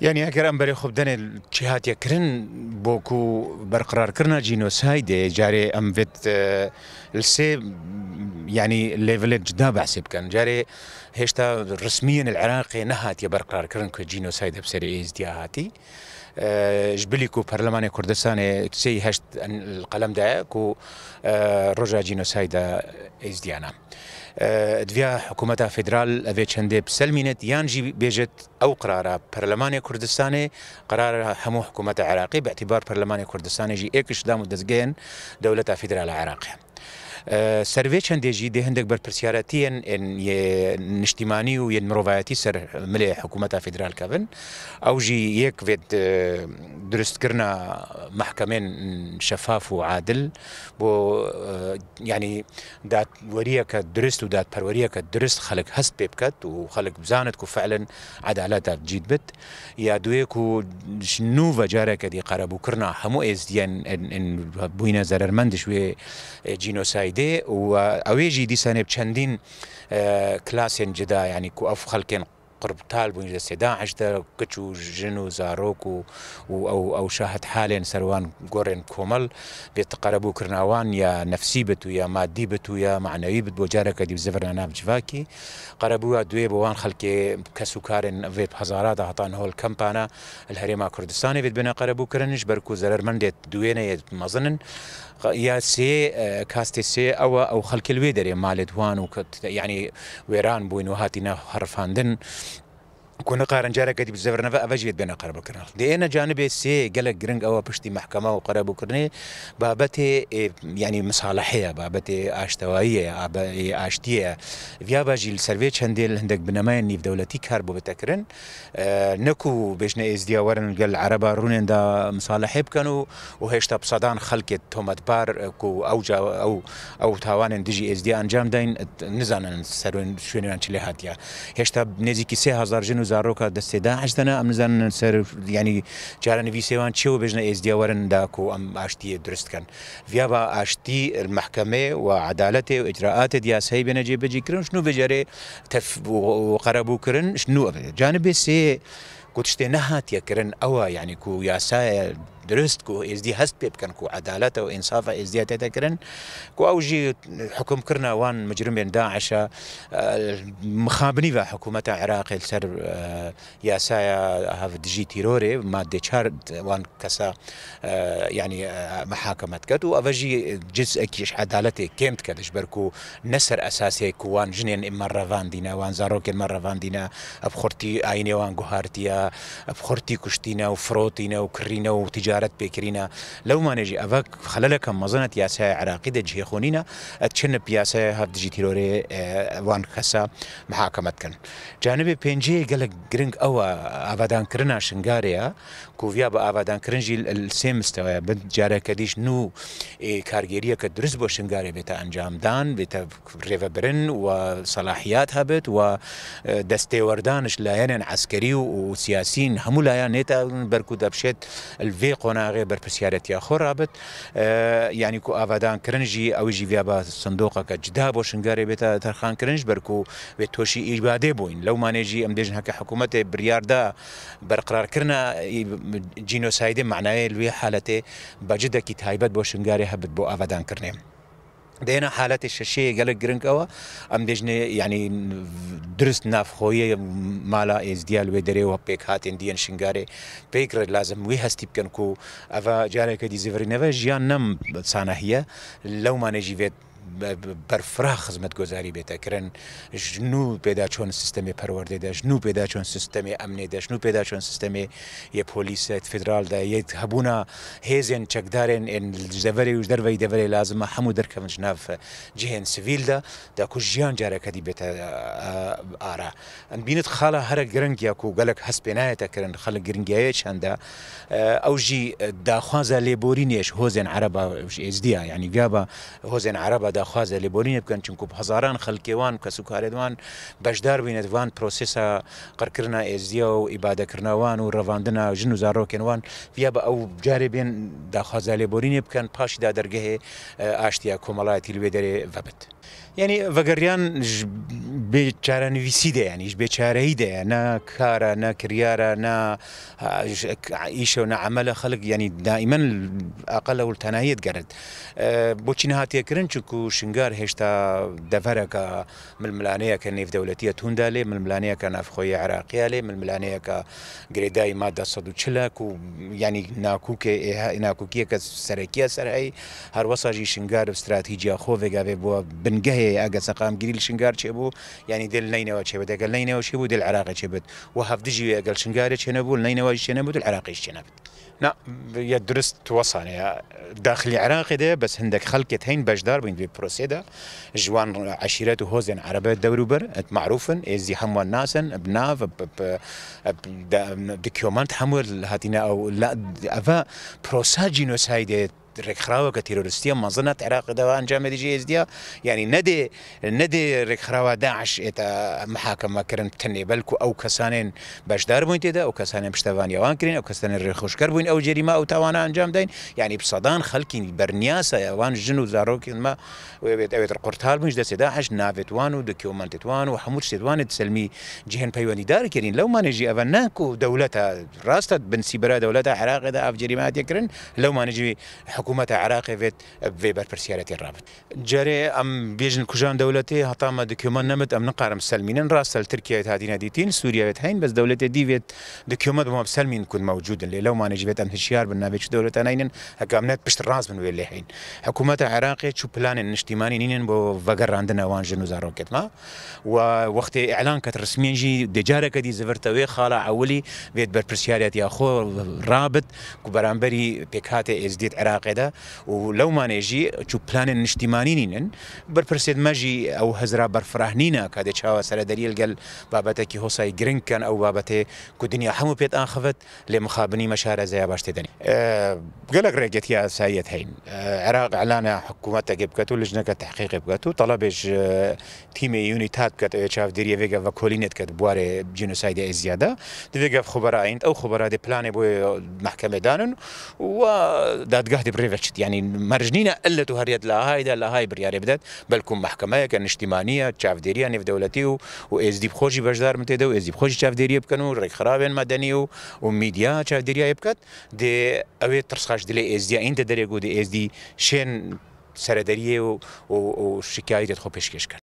یعنی ئەگەر ئەم بەرێ خب دەنێ چهاتیەکردن بۆکو بەرقرارکردە جینۆسایدێ جارێ ئەم بێت سێ ینی لێڤلێت جدا باسی بکەن جارێ هێشتا ڕسمیە العراقی نەهاتیە بەرقرارکردن کە جینۆسایدە بسەر ئێزدیا هاتی. بلیک و پەرلەمانی کوردستانی سێی هەشت قەلمدایە و ڕۆژە جینۆسایدا ئەیزدیانە. دویا حکوومەتا فدرال ئەوێ چەندێ پسەلمینێت یانجی بێژێت ئەو قرارە پەرلەمانی کوردستانی قرارە هەموو حکوومەتە عراقی بەعتیبار پەرلەمانی کوردستانێکی ئێکشدام و دەستگەێن دەولەتە فیدرال عراقیە. سرویچان جي دي هندك بر ان نشتماني و ين مروفاتي سر ملي حکومت فيدرال کبن او اه، جي يك فيت درست كرنا محکمین شفاف وعادل بو يعني دات وریه که درست و اه، داد پروریه که درست خلق هست پیب کد و خلق بزاند که فعلا عدالت جید بد یا دوی که نو دي قربو كرنا همو قربو کرنا همو ازدیان بوینه ضررمندش و اه، جینوساید ده و ئەوێژی سنه چەندین کلاسێن آه، جدا ینی کو ئەف خەلکێن قربتال بوين لسه داعش عشتا كتشو جنو زاروكو و او او شاهد حالين سروان غورن كومل بيتقربو كرناوان يا نفسي بتو يا مادي بتو يا معنوي بتو جاركا دي بزفرنا ناب جفاكي قربوا دوي بوان كسو كسوكارن في هزارات هطان هول كمبانا الهريما كردستاني بيت بنا قربو كرنش بركو زرر مندت دوينه مظنن يا سي آه، كاستي سي او او خلق الويدر يا مالدوان وكت يعني ويران بوينو هاتينا حرفاندن کۆنە قارنجارەکەتی بزەرنەوە ئەڤژێت بێنە قەرەبکردن دێنە جانبێت سێ گەلک گرنگ ئەوە پشتی محکەمە و قەرەبووکردێ بابەتێ ینی إيه، يعني مساڵە هەیە بابەتێ ئاشتەواییە ئاشتیە إيه، یا باژیل سەروێ چەندێل هەندێک بنەمای نیودەوڵەتی کار بۆ بتەکردن آه، نەکو بێژنە ئێزدیاوەرن گەل عرەبا ڕونێندا مساڵە هێ بکەن و و هێشتا سەدان خەڵکێت تۆمەتپار و ئەو ئەو ئەو تاوانێن دژی ئێزدی ئەنجام داین نزانن سەرێن شوێنیان چ لێ هااتە هێشتا نێزیکی سێ هزار ژن و zaroka dەستێدا هەشتەنە ئەم نزانن سەر ینی جارە نوویسێوان چێوە بێژنە ئێزدیاوەرن داکو ئەم ئاشتیە درستکەن ڤیا بە ئاشتی محکمێ و عدالەتێ و ئجراعاتە دیاسایی بێنە جێبەجیکردن شنو بەجارێ قەرەبووکردن شنووە جانبێ سێ گوتشتێ نەهاتیەکردن ئەوە یعنی و یاسایە درست کو از دی هست کو عدالت و انصاف از ئینسافە ئێزدی کردن کو اوجی حکم کردن وان مجرمێن داعشە مخابنی بە حکوومەتە عراقی سەر هف هەفدژی تیرۆرێ ماده چار وان کسا یعنی محاکەمت کرد و ئەڤژی جزئکیش عدالەتێک کێم کە نصر اساسی کو وان جنین ژنێن روان دینا وان اب خورتی ڕەڤاندینە وان ئاینێوان اب خورتی کشتینا و فروتینا و کرینا و تیجار بكرينا تجارت ما لەو مانێژی ئەڤ خەلەکەم مەزنت یاسای عراقی دەجێ خۆنینە چنە پیاسای هەفتجی تيروري اه، وان خسا خەسە محاکەمەتکن جانبێ پێنجەیە گەلک گرنگ ئەوە ئاوادانکردنا شنگارەیە کوڤیا بە مستوى سێمستەوەە جارەکە كديش نو اه، کارگەریەکە درست بۆ شنگارێ بێتە ئەنجامدان بێتە ڕێوە برن و سەلاحیات هەبێت و اه، دەستێوەردانش لایەنێن عسکەری و سیاسین همو لایەن نێتە بەرکو دەبشێت الڤێق قۆناغێ بەرپسیارەتیا خۆرابێت ینی و ئاوادانکردنژی ئەوژی ڤیا بە سندۆقەکە جدا بۆ شنگارێ بێتە تەرخان کرنج بەرک و بێت تۆشی ئیبادێ بووین لەو مانێژی ئەم دێژن هەکە حکوومەتێ بریاردا بەرقرارکردە جینۆسایدێ معناەیە لێ حالەتێ بەجدەکی تایبەت بۆ شنگاری هەبت بۆ ئاوادانکردێن. دێنە حالەتی شەشەیە گەلک گرنگەوە ئەم دژنێ ینی درست نافخۆیە مالا ئێزدیال وێ دەرێەوە پێک هاتێن دیەن شنگارێ پێیکرێت لازم وی هەستی بکەن و ئەە جارێکە دیزیڤرینەوە ژیان نەم سانەهە لەومانێژی بێت بەرفرا خزمەت گۆزاری بێتەکردن ژن و پێدا چۆن سیستمی پەروەردە دەژن و پێدا چۆن سیستمی ئەمنێ دەشن و پێدا چۆن سیستمی یە پۆلیسێت فدرالدا یەک هەبوونا هێزێن چەکدارێن دەبەری و دەرەی دەبەری لازمە هەموو دەرکەم ژناف جهێن سیویلدا داکو ژیان جارەکەدی بێتە ئارا ئەم بینت خاڵە هەرە گرنگ یاک و گەلک هەست پێنایەتەکردن خەڵک گرنگایە چەندە ئەو ژی داخوازە لێبۆری نێش هۆزێن عربە ئێزدیە ینی گابە هۆزێن عربە داخواز لێبۆرینێ بکەن چونکو هزاران خەلکێوان کەسوکارێدوان بەشدار بینێتوان پرۆسیسە قڕکردە ئێزیە و ئیبادەکردنەوان و ڕەواندنە ژن و زارۆکێنوان یا بە ئەو جارێ بێن داخوازە لێبۆرینێ بکەن پاشیدا دەرگەهێ ئاشتیا کۆمەڵایەتی لێ دەرێ ببێت. یعنی وەگەریان بێچارە نویسی دەیانیش بێچارەی دەیە نە کارە نە کریارە نە ئیشە و نەعملە خەڵک ینی دائیمەن ئەقل لە ولتەنایەت گەرت بۆچی نەهاتێکردن چکو و شنگار هێشتا دەڤەرەکە ململانەیەکە نێفدەولەتیە توندا لێ ململانەیەکە نافخۆی عراقییا لێ ململانەیەکە گرێدای مادە 1940 و ینی ناکوکێ ناکوکیەکە سەرەکیە سەرایی هەروەساژی شنگار و استراتیجیا خۆڤێگاوێ بووە بنگەهەیە ئەگە سەقام گریل شنگار چێ بوو ینی دل نینەوە چێبێت دەگەل نینەوە چێ بوو دل عراقی چێبێت و هەفتژی ئەگەل شنگارە چێنەبوو نینەوەی چێنەبوو عراقیش چێنەبێت. درست وەسانەیە داخلی عراقی دێ بەس هەندێک خەڵکت هەین بەشدار بین بروسي دا جوان عشيرات هوزن عربات دوروبر معروفن ازي حمو ناسن بناف بدكيومنت حمور هاتينا او لا افا بروسا جينوسايد ڕێکخراوەکە عراق مەزنەت انجام ئەنجامە جي هێزدیا یعنی نەدێ ندي ڕێکخراوە داعش او محاکەمەکردن تەنێ بەلکو ئەو او بەشدار بووین تێدا ئەو کەسانێن پشتەوانیەوان کرین ئەو او ڕێخۆشکەر بووین ئەو جریما ئەو تاوانە ئەنجام داین یعنی سەدان جنو بەرنیاسە ئەوان ژن و زارۆکمە وێت ئەوێت قورتال بووش دەسێدا هەش ناوێتوان و دکیۆمانتتوان و جهن شتێتوانێت دار جهێن لو کردین لەو مانێژی ئەوە ناکو دەولەتە ڕاستە بنسی بەرە دەولەتە عراقدا ئاف جریمات یەکردن لەو مانەجوی حکو حکومت حکوومەتە عراقیێت بێ بەرپسیارەتی ڕابێت جارێ ئەم بێژن کوژان دەوڵەتی هەتامە دکومان نەمت ئەم نقارم سلمینن ترکیه ترکیت هادینە دیتین سوریه سووریاوێت هەین بەس دەولێتی دیوێت دکومەت بۆ سلمین کون مەوجودن لێ لەو مانەژبێت ام هشیار بن نابێت دەولەتەنین نت پشت ڕاز بن وێ لێ هەین حکوومەتە عراقی چوو پلانێن نیشتیمانی نینن بۆ ڤگەڕاندن کت ما و زارۆکێتما و وەختی ئەلان کە رسمێنجی دجارەکەدی زەرتەوەی خاڵە ئەولی بێت بەرپسیارەت یاخۆ ڕابت رابط کبرانبری پکات ئێزدیت عراقی هدا ولو ما نجي شو بلان نشتیمانی نینن ماجي او هزرا برفراه نینا کده چاوا سردری الگل بابته هو ساي جرين كان او بابته کو دنیا همو پیت آنخفت لی مخابنی مشاره زیا باشته دنی قلق رجت يا سايت هين عراق اعلان حكومته جبكتو لجنه تحقيق بكتو طلبش اه، تيم يونيتات كت اه، شاف ديري فيغا وكولينت كت بوار جينوسايد زياده ديفيغا خبراء او خبراء دي بلان بو محكمه دانن و دادگاه دي بريفشت يعني مرجنين الا تو هريد لا هاي دا لا هاي برياري بدات بلكم محكمه كان اجتماعيه تشافديريه نيف دولتي و اس دي بخوجي بجدار متي دو اس دي بخوجي تشافديريه بكنو ريك خرابين مدني و ميديا تشافديريه بكات دي اوي ترسخاش دي اس دي انت دريغو دي اس دي شين سردریه و, و, و شکایتت خو پیشکش کرد